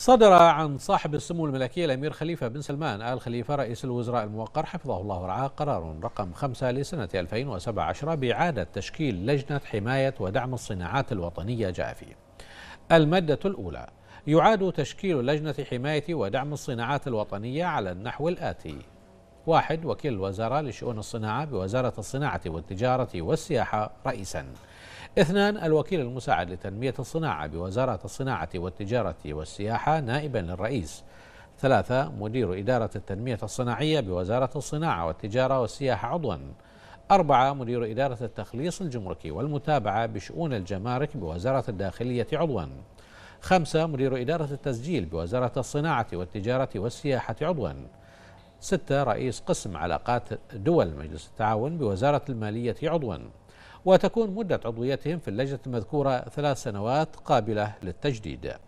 صدر عن صاحب السمو الملكي الأمير خليفة بن سلمان آل خليفة رئيس الوزراء الموقر حفظه الله ورعاه قرار رقم خمسه لسنة 2017 بإعادة تشكيل لجنة حماية ودعم الصناعات الوطنية جاء فيه المادة الأولى يعاد تشكيل لجنة حماية ودعم الصناعات الوطنية على النحو الآتي واحد وكيل الوزارة لشؤون الصناعة بوزارة الصناعة والتجارة والسياحة رئيسا اثنان الوكيل المساعد لتنمية الصناعة بوزارة الصناعة والتجارة والسياحة نائبا للرئيس ثلاثة مدير إدارة التنمية الصناعية بوزارة الصناعة والتجارة والسياحة عضوا أربعة مدير إدارة التخليص الجمركي والمتابعة بشؤون الجمارك بوزارة الداخلية عضوا خمسة مدير إدارة التسجيل بوزارة الصناعة والتجارة والسياحة عضوا ستة رئيس قسم علاقات دول مجلس التعاون بوزارة المالية عضوا وتكون مدة عضويتهم في اللجنة المذكورة ثلاث سنوات قابلة للتجديد